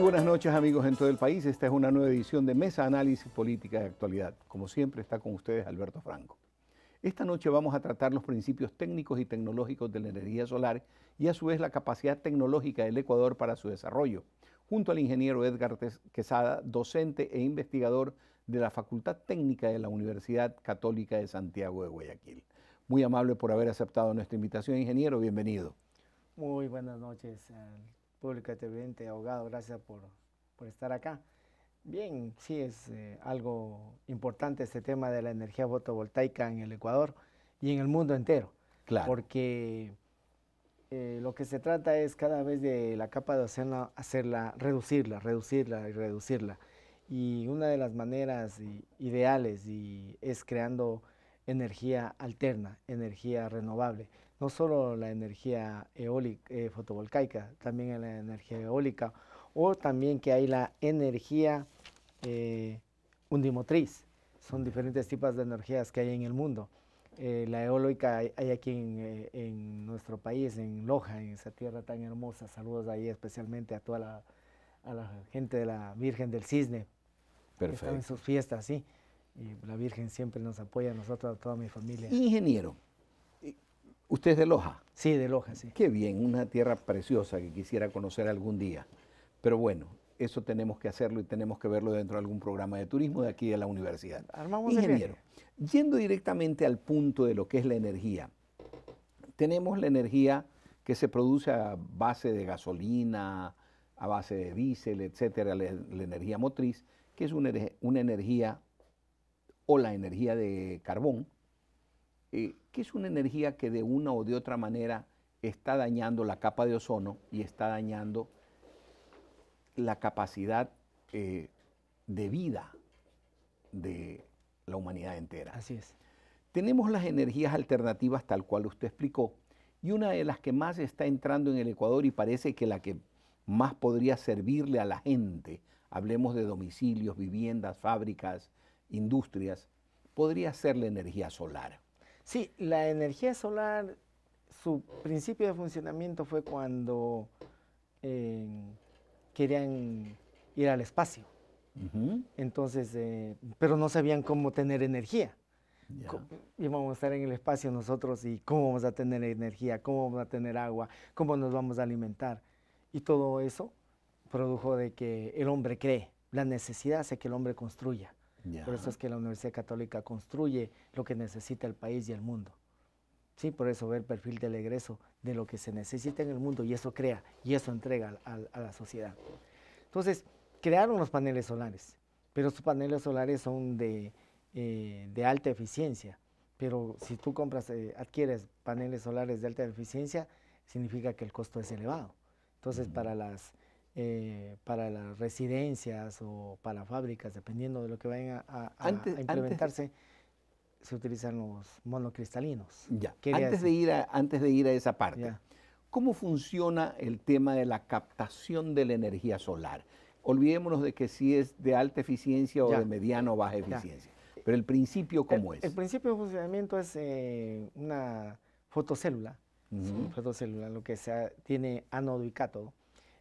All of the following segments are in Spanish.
Muy buenas noches amigos en todo el país. Esta es una nueva edición de Mesa Análisis Política de Actualidad. Como siempre está con ustedes Alberto Franco. Esta noche vamos a tratar los principios técnicos y tecnológicos de la energía solar y a su vez la capacidad tecnológica del Ecuador para su desarrollo, junto al ingeniero Edgar Quesada, docente e investigador de la Facultad Técnica de la Universidad Católica de Santiago de Guayaquil. Muy amable por haber aceptado nuestra invitación, ingeniero. Bienvenido. Muy buenas noches, eh, público televidente, abogado, gracias por, estar acá. Bien, sí es eh, algo importante este tema de la energía fotovoltaica en el Ecuador y en el mundo entero. Claro. Porque eh, lo que se trata es cada vez de la capa de océano hacerla, reducirla, reducirla y reducirla. Y una de las maneras ideales y es creando energía alterna, energía renovable no solo la energía eólica, eh, fotovoltaica, también la energía eólica, o también que hay la energía eh, undimotriz. Son diferentes tipos de energías que hay en el mundo. Eh, la eólica hay, aquí en, nuestro país, en Loja, en esa tierra tan hermosa. Saludos ahí especialmente a toda la, a la gente de la Virgen del Cisne. Perfecto. en sus fiestas, sí. Y la Virgen siempre nos apoya, a nosotros, a toda mi familia. Ingeniero, ¿Usted es de Loja? Sí, de Loja, sí. Qué bien, una tierra preciosa que quisiera conocer algún día. Pero bueno, eso tenemos que hacerlo y tenemos que verlo dentro de algún programa de turismo de aquí de la universidad. Armamos Ingeniero, yendo directamente al punto de lo que es la energía. Tenemos la energía que se produce a base de gasolina, a base de diésel, etcétera, la, energía motriz, que es una energía o la energía de carbón, eh, que es una energía que de una o de otra manera está dañando la capa de ozono y está dañando la capacidad eh, de vida de la humanidad entera. Así es. Tenemos las energías alternativas tal cual usted explicó, y una de las que más está entrando en el Ecuador y parece que la que más podría servirle a la gente, hablemos de domicilios, viviendas, fábricas, industrias, podría ser la energía solar. Sí, la energía solar, su principio de funcionamiento fue cuando eh, querían ir al espacio. Entonces, eh, pero no sabían cómo tener energía. Íbamos a estar en el espacio nosotros y cómo vamos a tener energía, cómo vamos a tener agua, cómo nos vamos a alimentar. Y todo eso produjo de que el hombre cree, la necesidad hace que el hombre construya. Por eso es que la Universidad Católica construye lo que necesita el país y el mundo. Sí, por eso ver el perfil del egreso de lo que se necesita en el mundo y eso crea y eso entrega a, la sociedad. Entonces, crearon los paneles solares, pero sus paneles solares son eh, de, alta eficiencia. Pero si tú compras, eh, adquieres paneles solares de alta eficiencia, significa que el costo es elevado. Entonces, para las eh, para las residencias o para fábricas, dependiendo de lo que vayan a, implementarse, se utilizan los monocristalinos. Ya, antes de, ir a, antes de ir a esa parte, ¿cómo funciona el tema de la captación de la energía solar? Olvidémonos de que si es de alta eficiencia o de mediano o baja eficiencia. Pero el principio, ¿cómo es? El principio de funcionamiento es eh, una fotocélula, fotocélula, lo que sea, tiene ánodo y cátodo.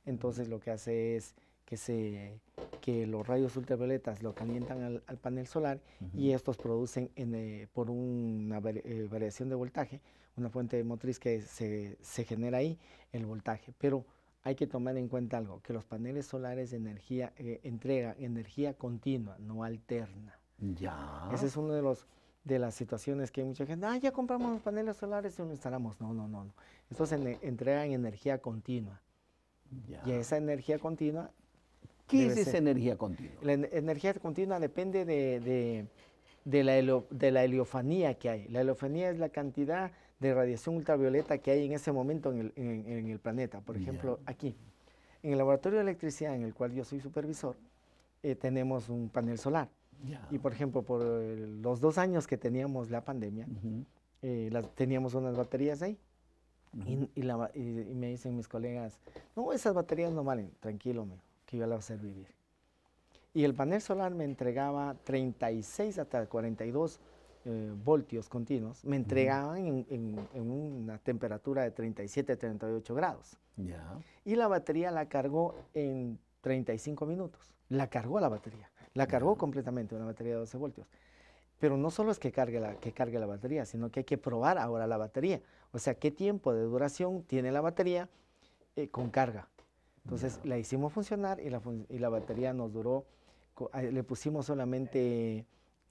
Entonces lo que hace es que, se, que los rayos ultravioletas lo calientan al, panel solar y estos producen eh, por una eh, variación de voltaje, una fuente motriz que se, genera ahí, el voltaje. Pero hay que tomar en cuenta algo, que los paneles solares de energía, eh, entregan energía continua, no alterna. Ya. Ese es uno de los de las situaciones que hay mucha gente, ah, ya compramos los paneles solares y los instalamos. No, no, no, no. Estos entregan energía continua. Y esa energía continua... ¿Qué es esa energía continua? La energía continua depende de, de, la de la heliofanía que hay. La heliofanía es la cantidad de radiación ultravioleta que hay en ese momento en el, en, el planeta. Por ejemplo, aquí, en el laboratorio de electricidad en el cual yo soy supervisor, eh, tenemos un panel solar. Y por ejemplo, por eh, los dos años que teníamos la pandemia, eh, teníamos unas baterías ahí y, me dicen mis colegas, no, esas baterías no valen, tranquilo, que yo las voy a hacer vivir. Y el panel solar me entregaba 36 hasta 42 eh, voltios continuos, me entregaban en, una temperatura de 37, 38 grados. Y la batería la cargó en 35 minutos. La cargó la batería, la cargó completamente, una batería de 12 voltios. Pero no solo es que cargue, la, que cargue la batería, sino que hay que probar ahora la batería. O sea, qué tiempo de duración tiene la batería eh, con carga. Entonces la hicimos funcionar y la, batería nos duró, le pusimos solamente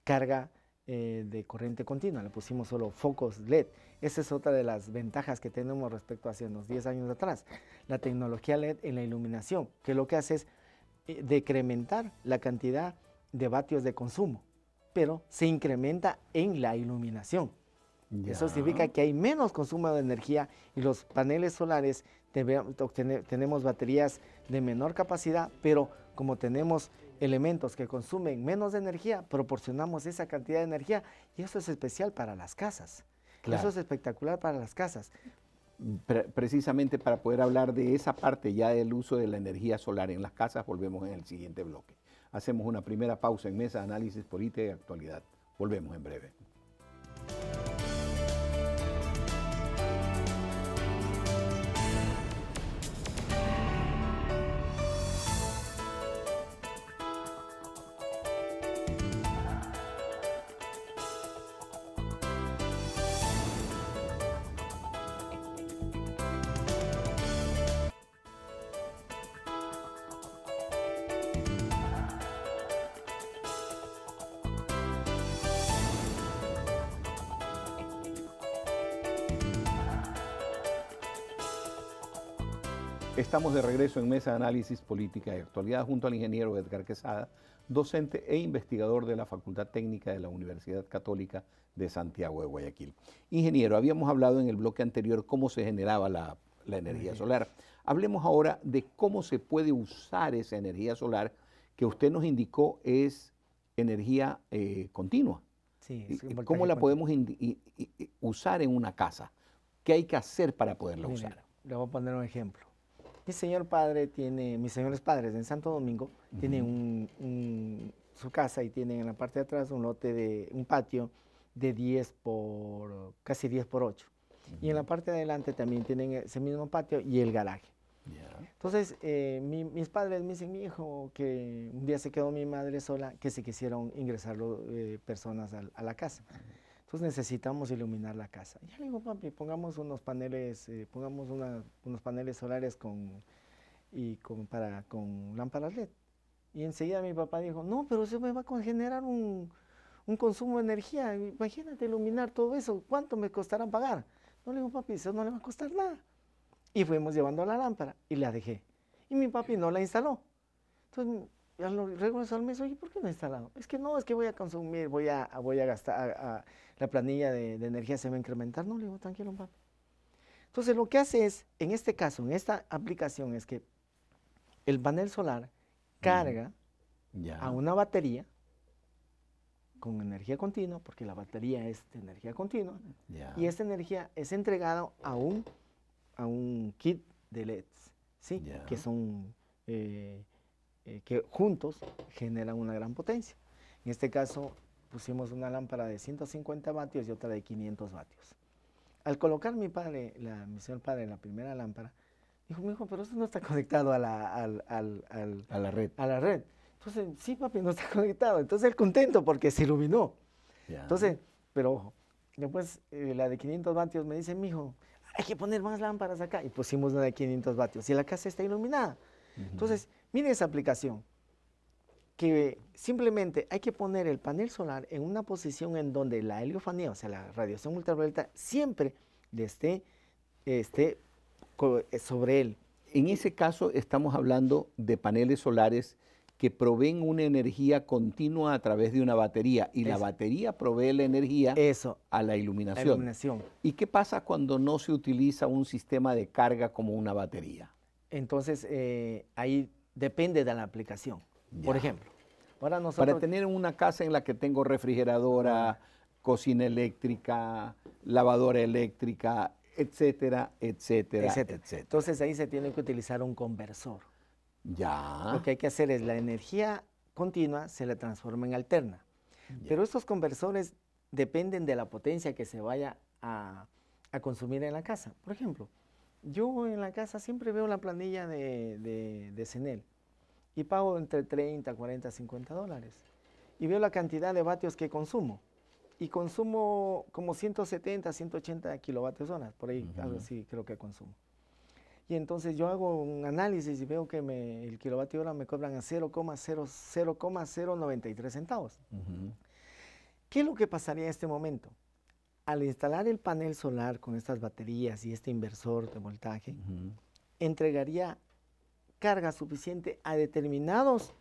carga eh, de corriente continua, le pusimos solo focos LED. Esa es otra de las ventajas que tenemos respecto a hace unos 10 años atrás. La tecnología LED en la iluminación, que lo que hace es eh, decrementar la cantidad de vatios de consumo pero se incrementa en la iluminación. Eso significa que hay menos consumo de energía y los paneles solares tenemos baterías de menor capacidad, pero como tenemos elementos que consumen menos energía, proporcionamos esa cantidad de energía y eso es especial para las casas. Eso es espectacular para las casas. precisamente para poder hablar de esa parte ya del uso de la energía solar en las casas, volvemos en el siguiente bloque. Hacemos una primera pausa en Mesa Análisis Política y Actualidad. Volvemos en breve. Estamos de regreso en Mesa de Análisis Política y Actualidad junto al ingeniero Edgar Quesada, docente e investigador de la Facultad Técnica de la Universidad Católica de Santiago de Guayaquil. Ingeniero, habíamos hablado en el bloque anterior cómo se generaba la, energía solar. Hablemos ahora de cómo se puede usar esa energía solar que usted nos indicó es energía eh, continua. Sí, ¿Cómo la podemos usar en una casa? ¿Qué hay que hacer para poderla usar? Le voy a poner un ejemplo. Mi señor padre tiene, mis señores padres en Santo Domingo, tienen su casa y tienen en la parte de atrás un lote de, un patio de 10 por, casi 10 por 8. Y en la parte de adelante también tienen ese mismo patio y el garaje. Entonces, eh, mis padres me dicen, mi hijo, que un día se quedó mi madre sola, que se quisieron ingresar eh, personas a, la casa. Entonces necesitamos iluminar la casa. Y yo le digo, papi, pongamos unos paneles, eh, pongamos unos paneles solares con, y con, para, con lámparas LED. Y enseguida mi papá dijo, no, pero eso me va a generar un, consumo de energía. Imagínate iluminar todo eso, ¿cuánto me costará pagar? No le digo, papi, eso no le va a costar nada. Y fuimos llevando la lámpara y la dejé. Y mi papi no la instaló. Entonces y al regreso al mes, oye, ¿por qué no he instalado? Es que no, es que voy a consumir, voy a, voy a gastar, la planilla de, energía se va a incrementar. No, le digo, tranquilo, papá. Entonces, lo que hace es, en este caso, en esta aplicación, es que el panel solar carga a una batería con energía continua, porque la batería es de energía continua, y esta energía es entregada a un, a un kit de LEDs, ¿sí? que son eh, eh, que juntos generan una gran potencia. En este caso pusimos una lámpara de 150 vatios y otra de 500 vatios. Al colocar mi padre, la, mi señor padre, en la primera lámpara, dijo, mi hijo, pero esto no está conectado a la, a la red. A la red. Entonces, sí, papi, no está conectado. Entonces, él contento porque se iluminó. Entonces, pero ojo, después eh, la de 500 vatios me dice, mi hijo, hay que poner más lámparas acá. Y pusimos una de 500 vatios. Y la casa está iluminada. Entonces, Miren esa aplicación, que simplemente hay que poner el panel solar en una posición en donde la heliofanía, o sea, la radiación ultravioleta, siempre esté, este, eh, sobre él. En ese caso estamos hablando de paneles solares que proveen una energía continua a través de una batería y la batería provee la energía a la iluminación. ¿Y qué pasa cuando no se utiliza un sistema de carga como una batería? Entonces eh, ahí depende de la aplicación. Por ejemplo, para nosotros... Para tener una casa en la que tengo refrigeradora, cocina eléctrica, lavadora eléctrica, etcétera, etcétera, etcétera, Entonces ahí se tiene que utilizar un conversor. Ya. Lo que hay que hacer es la energía continua se la transforma en alterna. Pero estos conversores dependen de la potencia que se vaya a consumir en la casa. Por ejemplo, yo en la casa siempre veo la planilla de, de, CENEL y pago entre 30, 40, 50 dólares. Y veo la cantidad de vatios que consumo. Y consumo como 170, 180 kilovatios horas, por ahí algo así creo que consumo. Y entonces yo hago un análisis y veo que el kilovatio hora me cobran a 0,093 centavos. ¿Qué es lo que pasaría en este momento? al instalar el panel solar con estas baterías y este inversor de voltaje, entregaría carga suficiente a determinados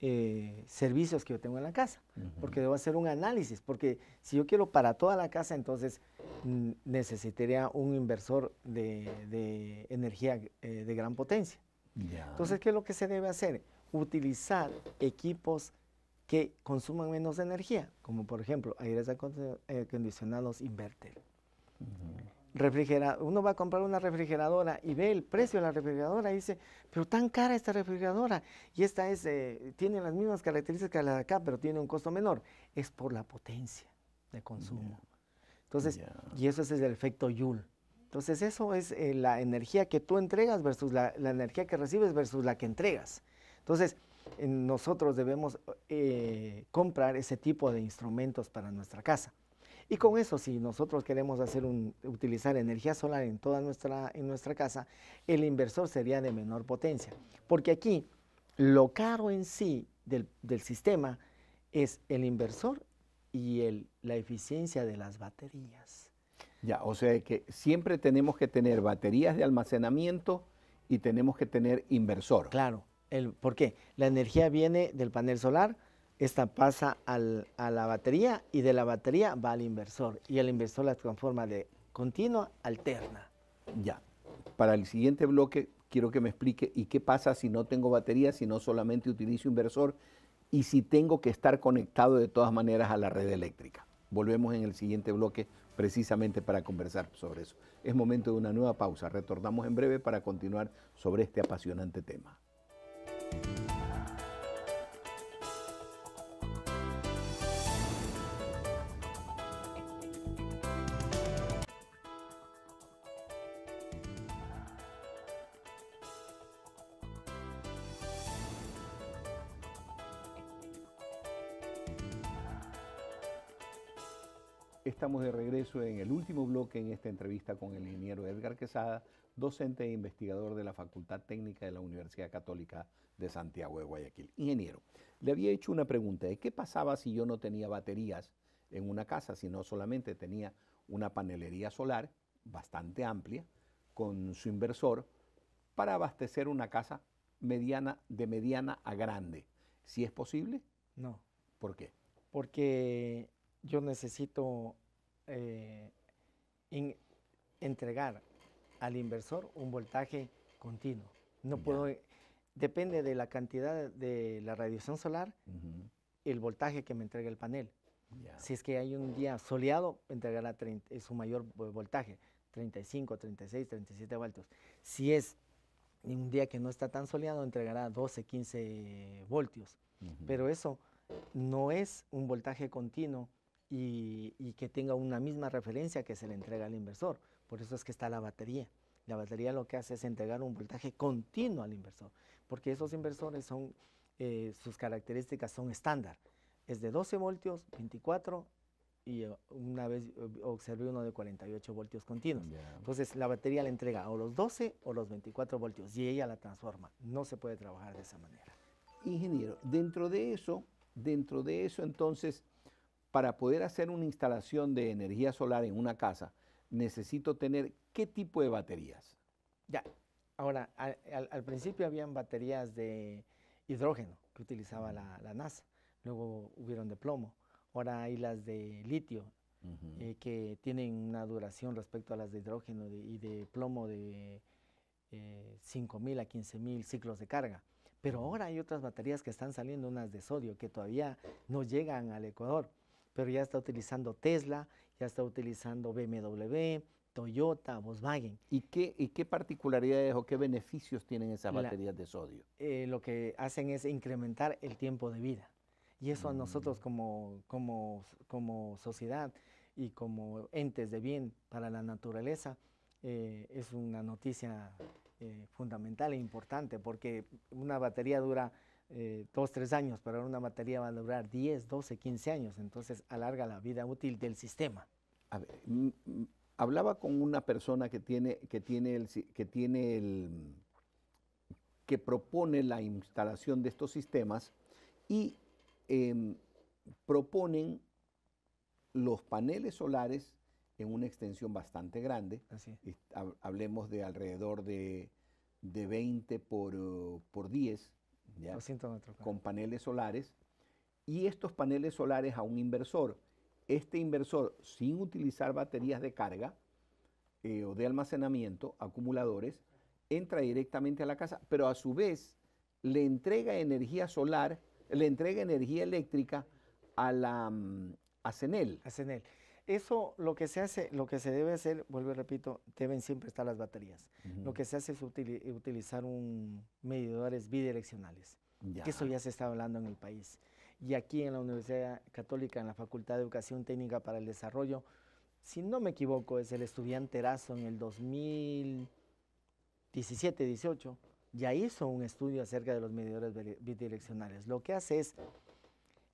eh, servicios que yo tengo en la casa, porque debo hacer un análisis, porque si yo quiero para toda la casa, entonces necesitaría un inversor de, energía eh, de gran potencia. Entonces, ¿qué es lo que se debe hacer? Utilizar equipos que consuman menos energía, como por ejemplo aires eh, acondicionados inverter. uno va a comprar una refrigeradora y ve el precio de la refrigeradora y dice, pero tan cara esta refrigeradora y esta es, eh, tiene las mismas características que la de acá, pero tiene un costo menor. Es por la potencia de consumo. Entonces, y eso es el efecto Joule. Entonces, eso es eh, la energía que tú entregas versus la, la, energía que recibes versus la que entregas. Entonces, eh, nosotros debemos eh, comprar ese tipo de instrumentos para nuestra casa. Y con eso, si nosotros queremos hacer utilizar energía solar en toda nuestra, en nuestra casa, el inversor sería de menor potencia. Porque aquí, lo caro en sí del, del sistema es el inversor y el, la eficiencia de las baterías. Ya, o sea que siempre tenemos que tener baterías de almacenamiento y tenemos que tener inversor. Claro. ¿Por qué? La energía viene del panel solar, esta pasa a la batería y de la batería va al inversor y el inversor la transforma de continua a alterna. Ya. Para el siguiente bloque quiero que me explique y qué pasa si no tengo batería, si no solamente utilizo inversor y si tengo que estar conectado de todas maneras a la red eléctrica. Volvemos en el siguiente bloque precisamente para conversar sobre eso. Es momento de una nueva pausa. Retornamos en breve para continuar sobre este apasionante tema. Estamos de regreso en el último bloque en esta entrevista con el ingeniero Edgar Quesada docente e investigador de la Facultad Técnica de la Universidad Católica de Santiago de Guayaquil, ingeniero. Le había hecho una pregunta de qué pasaba si yo no tenía baterías en una casa, sino solamente tenía una panelería solar bastante amplia con su inversor para abastecer una casa mediana de mediana a grande. ¿Si es posible? No. ¿Por qué? Porque yo necesito eh, entregar al inversor un voltaje continuo. No depende de la cantidad de la radiación solar, el voltaje que me entrega el panel. Si es que hay un día soleado, entregará su mayor voltaje, 35, 36, 37 voltios. Si es un día que no está tan soleado, entregará 12, 15 voltios. Pero eso no es un voltaje continuo y, que tenga una misma referencia que se le entrega al inversor. Por eso es que está la batería. La batería lo que hace es entregar un voltaje continuo al inversor, porque esos inversores son, eh, sus características son estándar. Es de 12 voltios, 24 y eh, una vez eh, observé uno de 48 voltios continuos. Entonces la batería le entrega o los 12 o los 24 voltios y ella la transforma. No se puede trabajar de esa manera. Ingeniero, dentro de eso, dentro de eso entonces, para poder hacer una instalación de energía solar en una casa, necesito tener qué tipo de baterías. Ya, ahora, al, principio habían baterías de hidrógeno que utilizaba la, NASA, luego hubieron de plomo, ahora hay las de litio, eh, que tienen una duración respecto a las de hidrógeno y de plomo de 5.000 eh, a 15.000 ciclos de carga. Pero ahora hay otras baterías que están saliendo, unas de sodio, que todavía no llegan al Ecuador, pero ya está utilizando Tesla ya está utilizando BMW, Toyota, Volkswagen. ¿Y qué, y qué particularidades o qué beneficios tienen esas baterías de sodio? Eh, lo que hacen es incrementar el tiempo de vida. Y eso a nosotros mm. como, como, como sociedad y como entes de bien para la naturaleza eh, es una noticia eh, fundamental e importante porque una batería dura eh, dos, tres años, pero una batería va a durar 10, 12, 15 años, entonces alarga la vida útil del sistema. hablaba con una persona que tiene, que tiene el, que tiene el, que propone la instalación de estos sistemas y em, proponen los paneles solares en una extensión bastante grande. Hablemos de alrededor de, 20 por, por 10 con paneles solares. Y estos paneles solares a un inversor. Este inversor, sin utilizar baterías de carga eh, o de almacenamiento, acumuladores, entra directamente a la casa, pero a su vez le entrega energía solar, le entrega energía eléctrica a la mm, a A eso lo que se hace, lo que se debe hacer, vuelvo y repito, deben siempre estar las baterías. Lo que se hace es utilizar un medidores bidireccionales. Que eso ya se está hablando en el país. Y aquí en la Universidad Católica, en la Facultad de Educación Técnica para el Desarrollo, si no me equivoco, es el estudiante Erazo en el 2017, 18, ya hizo un estudio acerca de los medidores bidireccionales. Lo que hace es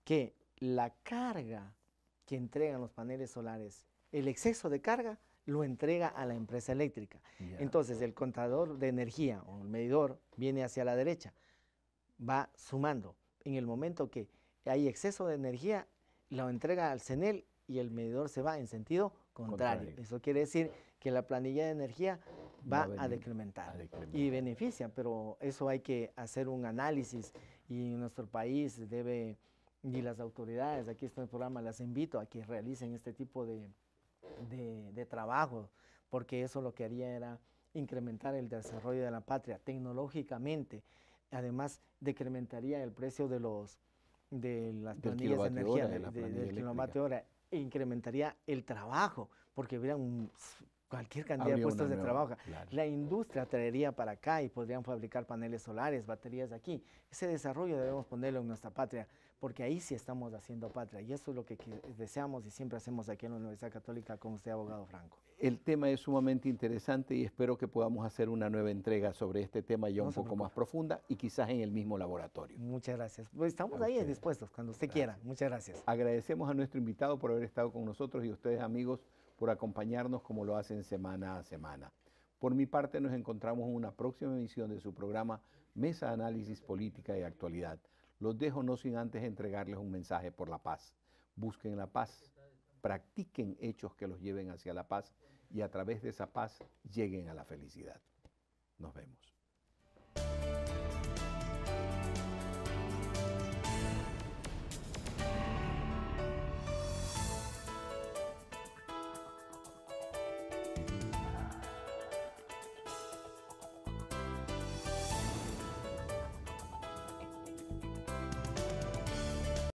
que la carga que entregan los paneles solares. El exceso de carga lo entrega a la empresa eléctrica. Entonces, el contador de energía o el medidor viene hacia la derecha, va sumando. En el momento que hay exceso de energía, lo entrega al CENEL y el medidor se va en sentido contrario. Eso quiere decir que la planilla de energía va, a, decrementar y beneficia, pero eso hay que hacer un análisis y nuestro país debe y las autoridades, aquí está el programa, las invito a que realicen este tipo de, trabajo, porque eso lo que haría era incrementar el desarrollo de la patria tecnológicamente. Además, decrementaría el precio de los de las planillas de energía, del kilovatio hora, e incrementaría el trabajo, porque hubiera cualquier cantidad de puestos de trabajo. La industria traería para acá y podrían fabricar paneles solares, baterías aquí. Ese desarrollo debemos ponerlo en nuestra patria porque ahí sí estamos haciendo patria y eso es lo que deseamos y siempre hacemos aquí en la Universidad Católica con usted, abogado Franco. El tema es sumamente interesante y espero que podamos hacer una nueva entrega sobre este tema ya un poco más profunda y quizás en el mismo laboratorio. Muchas gracias. Pues, estamos ahí dispuestos cuando usted quiera. Muchas gracias. Agradecemos a nuestro invitado por haber estado con nosotros y a ustedes amigos por acompañarnos como lo hacen semana a semana. Por mi parte nos encontramos en una próxima emisión de su programa Mesa Análisis Política y Actualidad. Los dejo no sin antes entregarles un mensaje por la paz. Busquen la paz, practiquen hechos que los lleven hacia la paz y a través de esa paz lleguen a la felicidad. Nos vemos.